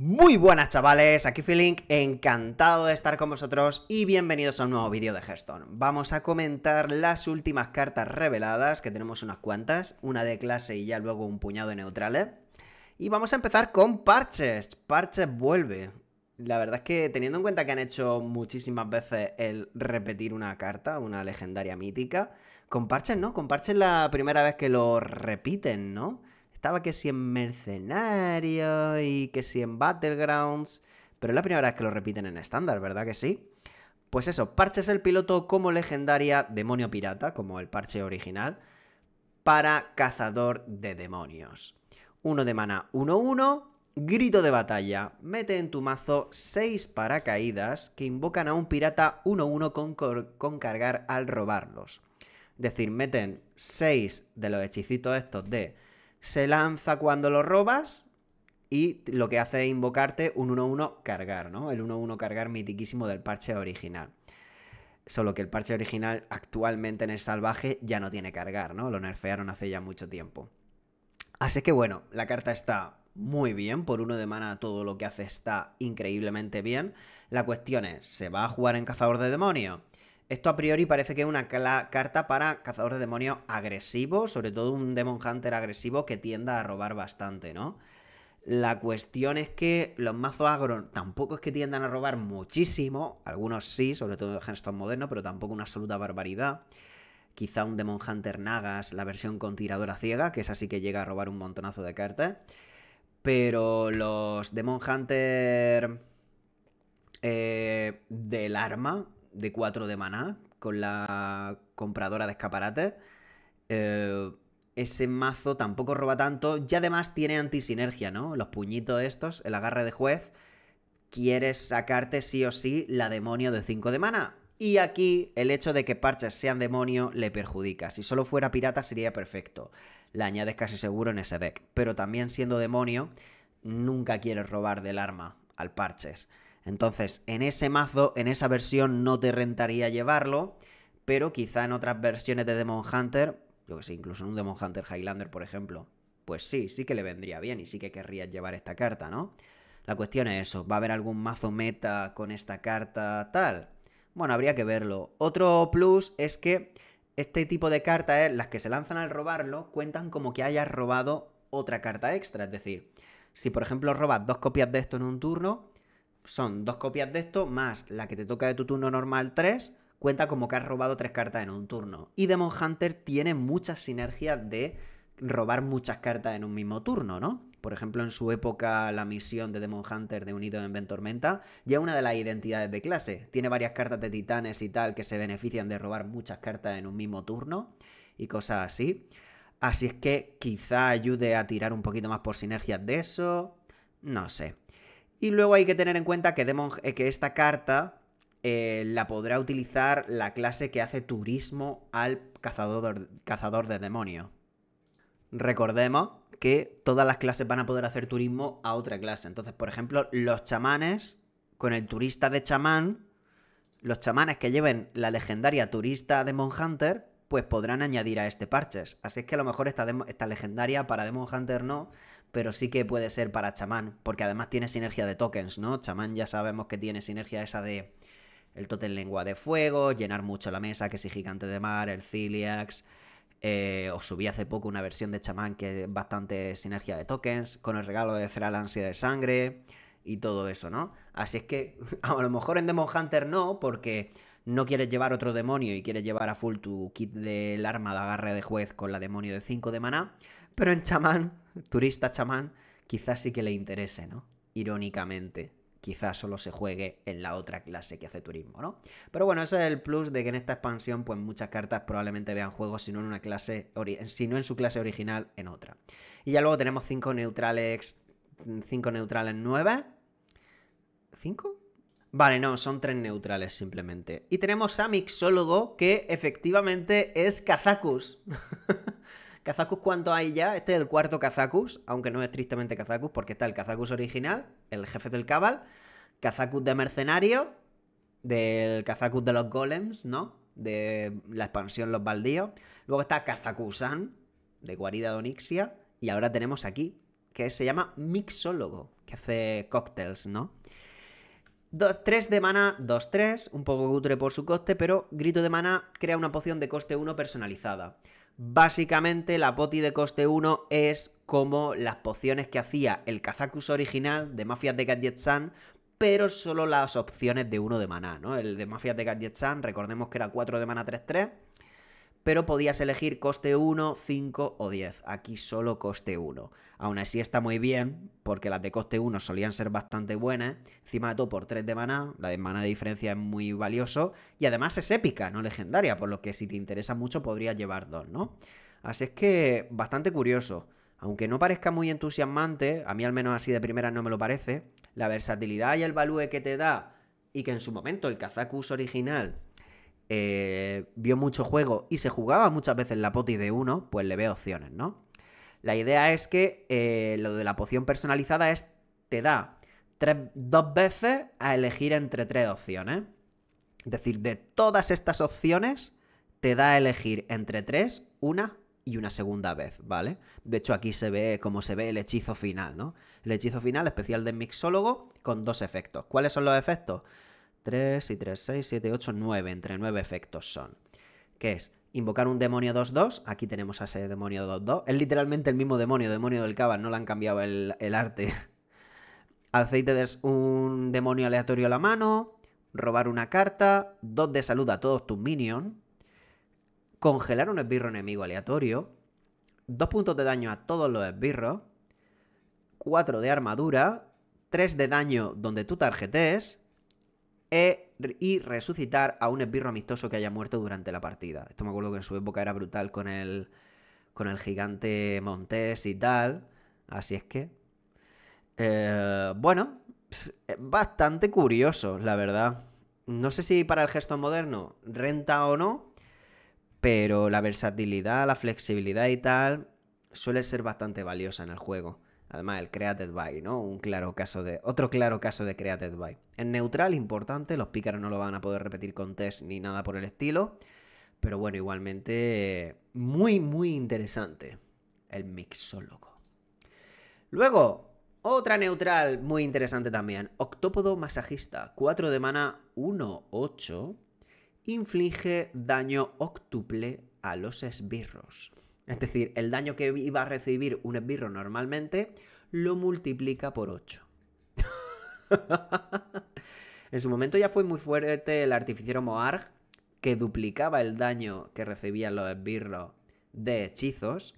Muy buenas chavales, aquí Feeling, encantado de estar con vosotros y bienvenidos a un nuevo vídeo de Hearthstone. Vamos a comentar las últimas cartas reveladas, que tenemos unas cuantas, una de clase y ya luego un puñado de neutrales. Y vamos a empezar con Parches, Parches vuelve. La verdad es que teniendo en cuenta que han hecho muchísimas veces el repetir una carta, una legendaria mítica, con Parches no, con Parches la primera vez que lo repiten, ¿no? Estaba que si en Mercenario y que si en Battlegrounds. Pero es la primera vez que lo repiten en estándar, ¿verdad que sí? Pues eso, parches el piloto como legendaria demonio pirata, como el parche original, para cazador de demonios. Uno de mana 1-1, grito de batalla. Mete en tu mazo 6 paracaídas que invocan a un pirata 1-1 con, con cargar al robarlos. Es decir, meten 6 de los hechicitos estos de se lanza cuando lo robas y lo que hace es invocarte un 1-1 cargar, ¿no? El 1-1 cargar mitiquísimo del parche original. Solo que el parche original actualmente en el salvaje ya no tiene cargar, ¿no? Lo nerfearon hace ya mucho tiempo. Así que bueno, la carta está muy bien, por uno de mana todo lo que hace está increíblemente bien. La cuestión es, ¿se va a jugar en Cazador de Demonios? Esto a priori parece que es una carta para cazador de demonios agresivo, sobre todo un Demon Hunter agresivo que tienda a robar bastante, ¿no? La cuestión es que los mazos agro tampoco es que tiendan a robar muchísimo, algunos sí, sobre todo en Hearthstone moderno, pero tampoco una absoluta barbaridad. Quizá un Demon Hunter Nagas, la versión con tiradora ciega, que es así que llega a robar un montonazo de cartas. Pero los Demon Hunter eh, del arma, de 4 de maná con la compradora de escaparate. Eh, ese mazo tampoco roba tanto. Y además tiene antisinergia, ¿no? Los puñitos estos, el agarre de juez. Quieres sacarte sí o sí la demonio de 5 de mana. Y aquí el hecho de que parches sean demonio le perjudica. Si solo fuera pirata sería perfecto. La añades casi seguro en ese deck. Pero también siendo demonio, nunca quieres robar del arma al parches. Entonces, en ese mazo, en esa versión no te rentaría llevarlo, pero quizá en otras versiones de Demon Hunter, yo que sé, incluso en un Demon Hunter Highlander, por ejemplo, pues sí, sí que le vendría bien y sí que querrías llevar esta carta, ¿no? La cuestión es eso, ¿va a haber algún mazo meta con esta carta tal? Bueno, habría que verlo. Otro plus es que este tipo de cartas, eh, las que se lanzan al robarlo, cuentan como que hayas robado otra carta extra. Es decir, si por ejemplo robas dos copias de esto en un turno, son dos copias de esto más la que te toca de tu turno normal 3, cuenta como que has robado tres cartas en un turno. Y Demon Hunter tiene muchas sinergias de robar muchas cartas en un mismo turno, ¿no? Por ejemplo, en su época, la misión de Demon Hunter de unido en Ventormenta ya una de las identidades de clase. Tiene varias cartas de titanes y tal que se benefician de robar muchas cartas en un mismo turno y cosas así. Así es que quizá ayude a tirar un poquito más por sinergias de eso. No sé. Y luego hay que tener en cuenta que, eh, que esta carta eh, la podrá utilizar la clase que hace turismo al cazador, cazador de demonio. Recordemos que todas las clases van a poder hacer turismo a otra clase. Entonces, por ejemplo, los chamanes, con el turista de chamán, los chamanes que lleven la legendaria turista Demon Hunter, pues podrán añadir a este parches. Así es que a lo mejor esta, esta legendaria para Demon Hunter no, pero sí que puede ser para chamán, porque además tiene sinergia de tokens, ¿no? Chamán ya sabemos que tiene sinergia esa de el totem lengua de fuego, llenar mucho la mesa, que si gigante de mar, el Ciliax. Eh, os subí hace poco una versión de chamán que es bastante sinergia de tokens, con el regalo de Ceral Ansia de Sangre y todo eso, ¿no? Así es que a lo mejor en Demon Hunter no, porque no quieres llevar otro demonio y quieres llevar a full tu kit del arma de agarre de juez con la demonio de 5 de maná, pero en chamán, turista chamán, quizás sí que le interese, ¿no? Irónicamente, quizás solo se juegue en la otra clase que hace turismo, ¿no? Pero bueno, eso es el plus de que en esta expansión, pues muchas cartas probablemente vean juegos, si no en una clase, en su clase original, en otra. Y ya luego tenemos 5 neutrales, ¿Cinco neutrales nuevas. ¿Cinco? Vale, no, son tres neutrales simplemente. Y tenemos a Mixólogo, que efectivamente es Kazakus. ¿Kazakus cuánto hay ya? Este es el cuarto Kazakus, aunque no es tristemente Kazakus, porque está el Kazakus original, el jefe del Cabal, Kazakus de mercenario, del Kazakus de los golems, ¿no? De la expansión Los Baldíos. Luego está Kazakusan, de Guarida de Y ahora tenemos aquí, que se llama Mixólogo, que hace cócteles, ¿no? 3 de mana, 2, 3, un poco cutre por su coste, pero grito de mana crea una poción de coste 1 personalizada. Básicamente la poti de coste 1 es como las pociones que hacía el Kazakus original de Mafias de Gadget pero solo las opciones de 1 de maná, ¿no? El de Mafias de Gadget recordemos que era 4 de maná 3-3 pero podías elegir coste 1, 5 o 10. Aquí solo coste 1. Aún así está muy bien, porque las de coste 1 solían ser bastante buenas. Encima de todo por 3 de maná, la de maná de diferencia es muy valioso. Y además es épica, no legendaria, por lo que si te interesa mucho podrías llevar 2, ¿no? Así es que bastante curioso. Aunque no parezca muy entusiasmante, a mí al menos así de primera no me lo parece, la versatilidad y el value que te da, y que en su momento el Kazakus original eh, vio mucho juego y se jugaba muchas veces la poti de uno, pues le ve opciones, ¿no? La idea es que eh, lo de la poción personalizada es, te da dos veces a elegir entre tres opciones. Es decir, de todas estas opciones, te da a elegir entre tres, una y una segunda vez, ¿vale? De hecho, aquí se ve como se ve el hechizo final, ¿no? El hechizo final especial del mixólogo con dos efectos. ¿Cuáles son los efectos? 3 y 3, 6, 7, 8, 9. Entre 9 efectos son. Que es invocar un demonio 2-2. Aquí tenemos a ese demonio 2-2. Es literalmente el mismo demonio, demonio del Cabal. No le han cambiado el, arte. Aceite de un demonio aleatorio a la mano. Robar una carta. 2 de salud a todos tus minions. Congelar un esbirro enemigo aleatorio. 2 puntos de daño a todos los esbirros. 4 de armadura. 3 de daño donde tú tarjetes e y resucitar a un esbirro amistoso que haya muerto durante la partida. Esto me acuerdo que en su época era brutal con el, con el gigante Montes y tal. Así es que... Eh, bueno, eh, bastante curioso, la verdad. No sé si para el gesto moderno renta o no, pero la versatilidad, la flexibilidad y tal suele ser bastante valiosa en el juego. Además, el Created By, ¿no? Un claro caso de. Otro claro caso de Created By. En neutral, importante, los pícaros no lo van a poder repetir con test ni nada por el estilo. Pero bueno, igualmente. Muy, muy interesante. El mixólogo. Luego, otra neutral muy interesante también. Octópodo masajista. 4 de mana 1-8. Inflige daño octuple a los esbirros. Es decir, el daño que iba a recibir un esbirro normalmente lo multiplica por 8. en su momento ya fue muy fuerte el artificiero Moarg, que duplicaba el daño que recibían los esbirros de hechizos.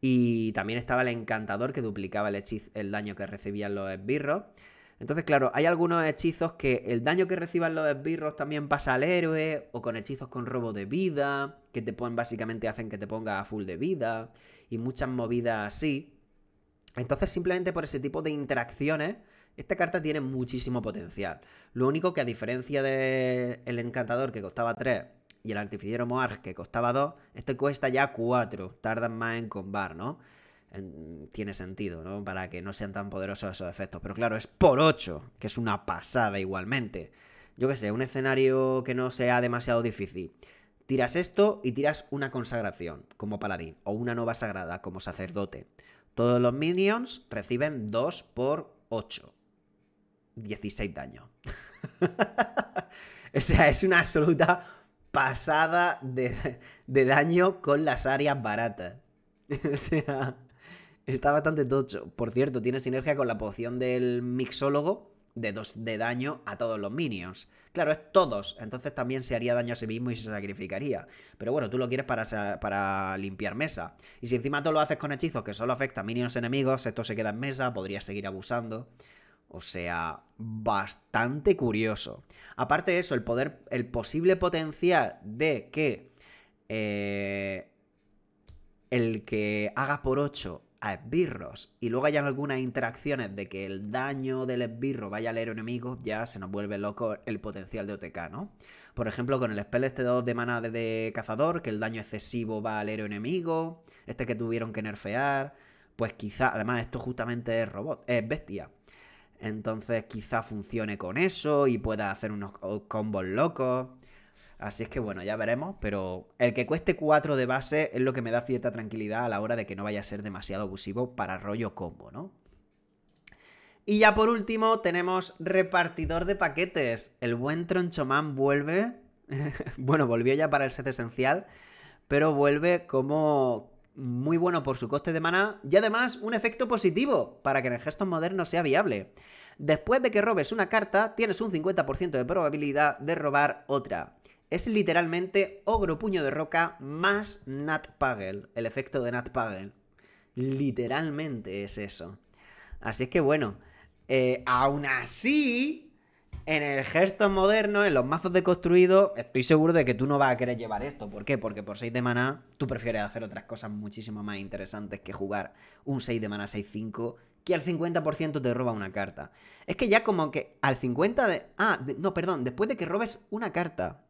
Y también estaba el encantador que duplicaba el, el daño que recibían los esbirros. Entonces, claro, hay algunos hechizos que el daño que reciban los esbirros también pasa al héroe, o con hechizos con robo de vida, que te ponen, básicamente hacen que te pongas a full de vida, y muchas movidas así. Entonces, simplemente por ese tipo de interacciones, esta carta tiene muchísimo potencial. Lo único que a diferencia del el encantador que costaba 3 y el artificiero Moarg que costaba 2, este cuesta ya 4, tardan más en combar, ¿no? tiene sentido, ¿no? Para que no sean tan poderosos esos efectos. Pero claro, es por 8, que es una pasada igualmente. Yo qué sé, un escenario que no sea demasiado difícil. Tiras esto y tiras una consagración como paladín o una nova sagrada como sacerdote. Todos los minions reciben 2 por 8. 16 daño. o sea, es una absoluta pasada de, de daño con las áreas baratas. o sea, Está bastante tocho. Por cierto, tiene sinergia con la poción del mixólogo de de daño a todos los minions. Claro, es todos, entonces también se haría daño a sí mismo y se sacrificaría. Pero bueno, tú lo quieres para, para limpiar mesa. Y si encima tú lo haces con hechizos que solo afecta a minions enemigos, esto se queda en mesa, podría seguir abusando. O sea, bastante curioso. Aparte de eso, el poder, el posible potencial de que eh, el que haga por 8 a esbirros y luego hayan algunas interacciones de que el daño del esbirro vaya al héroe enemigo, ya se nos vuelve loco el potencial de OTK, ¿no? Por ejemplo, con el spell este 2 de maná de, cazador, que el daño excesivo va al héroe enemigo, este que tuvieron que nerfear, pues quizá, además esto justamente es robot, es bestia. Entonces quizá funcione con eso y pueda hacer unos combos locos. Así es que bueno, ya veremos, pero el que cueste 4 de base es lo que me da cierta tranquilidad a la hora de que no vaya a ser demasiado abusivo para rollo combo, ¿no? Y ya por último tenemos repartidor de paquetes. El buen tronchomán vuelve, bueno, volvió ya para el set esencial, pero vuelve como muy bueno por su coste de mana y además un efecto positivo para que en el gesto moderno sea viable. Después de que robes una carta, tienes un 50% de probabilidad de robar otra es literalmente ogro puño de roca más Nat Pagel, el efecto de Nat Pagel. Literalmente es eso. Así es que bueno, eh, aún así, en el gesto moderno, en los mazos de construido, estoy seguro de que tú no vas a querer llevar esto. ¿Por qué? Porque por 6 de maná, tú prefieres hacer otras cosas muchísimo más interesantes que jugar un 6 de maná 6-5 que al 50% te roba una carta. Es que ya como que al 50 de... Ah, no, perdón, después de que robes una carta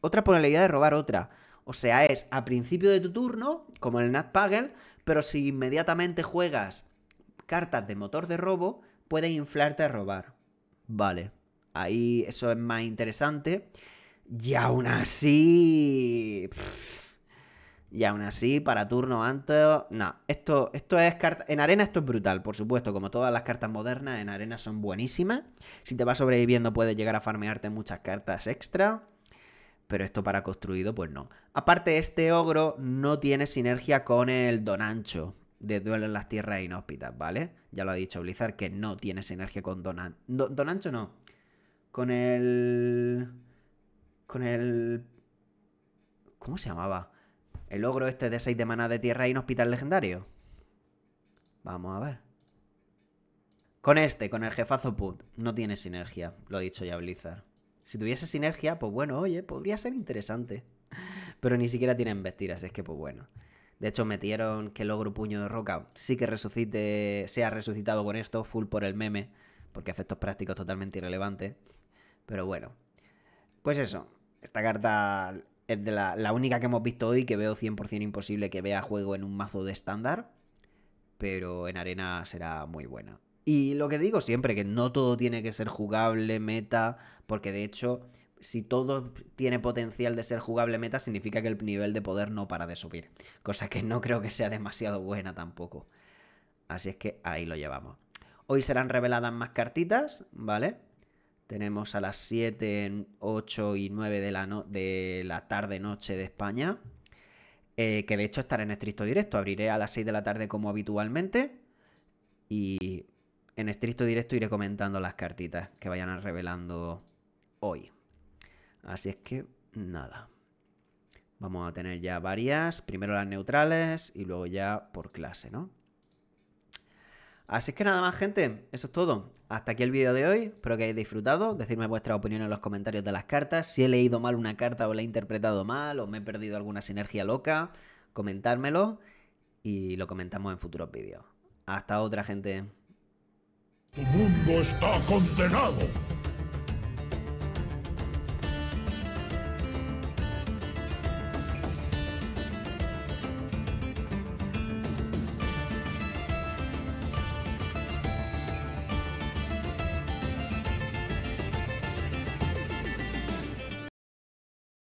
otra idea de robar otra. O sea, es a principio de tu turno, como el Nat Pagel, pero si inmediatamente juegas cartas de motor de robo, puedes inflarte a robar. Vale, ahí eso es más interesante. Y aún así... y aún así, para turno antes... No, esto, esto es carta... En arena esto es brutal, por supuesto. Como todas las cartas modernas, en arena son buenísimas. Si te vas sobreviviendo puedes llegar a farmearte muchas cartas extra pero esto para construido pues no. Aparte, este ogro no tiene sinergia con el Don Ancho. de Duelo en las Tierras Inhóspitas, ¿vale? Ya lo ha dicho Blizzard que no tiene sinergia con Don Ancho, no. Con el... Con el... ¿Cómo se llamaba? El ogro este de 6 de maná de Tierra Inhóspital legendario. Vamos a ver. Con este, con el jefazo put, no tiene sinergia, lo ha dicho ya Blizzard. Si tuviese sinergia, pues bueno, oye, podría ser interesante. Pero ni siquiera tienen vestidas, es que pues bueno. De hecho, metieron que logro puño de roca sí que resucite, sea resucitado con esto, full por el meme, porque efectos prácticos totalmente irrelevantes. Pero bueno, pues eso. Esta carta es de la, la única que hemos visto hoy que veo 100% imposible que vea juego en un mazo de estándar, pero en arena será muy buena. Y lo que digo siempre, que no todo tiene que ser jugable, meta porque de hecho, si todo tiene potencial de ser jugable meta, significa que el nivel de poder no para de subir, cosa que no creo que sea demasiado buena tampoco. Así es que ahí lo llevamos. Hoy serán reveladas más cartitas, ¿vale? Tenemos a las 7, 8 y 9 de la, de la tarde-noche de España. Eh, que de hecho estaré en estricto directo. Abriré a las 6 de la tarde como habitualmente. Y en estricto directo iré comentando las cartitas que vayan revelando hoy. Así es que nada. Vamos a tener ya varias, primero las neutrales y luego ya por clase, ¿no? Así es que nada más, gente, eso es todo. Hasta aquí el vídeo de hoy, espero que hayáis disfrutado. Decidme vuestra opinión en los comentarios de las cartas, si he leído mal una carta o la he interpretado mal o me he perdido alguna sinergia loca, comentármelo y lo comentamos en futuros vídeos. Hasta otra, gente. Tu mundo está condenado.